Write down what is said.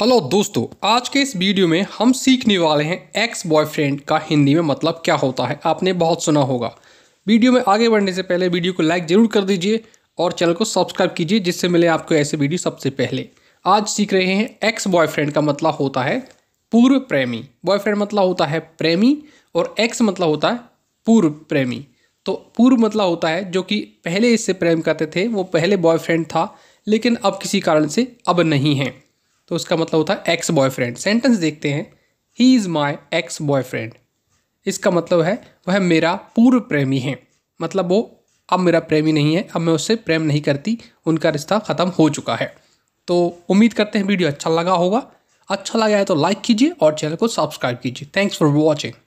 hello दोस्तों आज के इस वीडियो में हम सीखने वाले हैं एक्स बॉयफ्रेंड का हिंदी में मतलब क्या होता है आपने बहुत सुना होगा वीडियो में आगे बढ़ने से पहले वीडियो को लाइक ज़रूर कर दीजिए और चैनल को सब्सक्राइब कीजिए जिससे मिले आपको ऐसे वीडियो सबसे पहले आज सीख रहे हैं एक्स बॉयफ्रेंड का मतलब होता है पूर्व प्रेमी बॉयफ्रेंड मतलब होता है प्रेमी और एक्स मतलब होता है पूर्व प्रेमी तो पूर्व मतलब होता है जो कि पहले इससे प्रेम करते थे वो पहले बॉयफ्रेंड था लेकिन अब किसी कारण से अब नहीं है तो उसका मतलब होता है एक्स बॉयफ्रेंड सेंटेंस देखते हैं he is my ex boyfriend इसका मतलब है वह मेरा पूर्व प्रेमी है मतलब वो अब मेरा प्रेमी नहीं है अब मैं उससे प्रेम नहीं करती उनका रिश्ता ख़त्म हो चुका है तो उम्मीद करते हैं वीडियो अच्छा लगा होगा अच्छा लगा है तो लाइक कीजिए और चैनल को सब्सक्राइब कीजिए थैंक्स फॉर वॉचिंग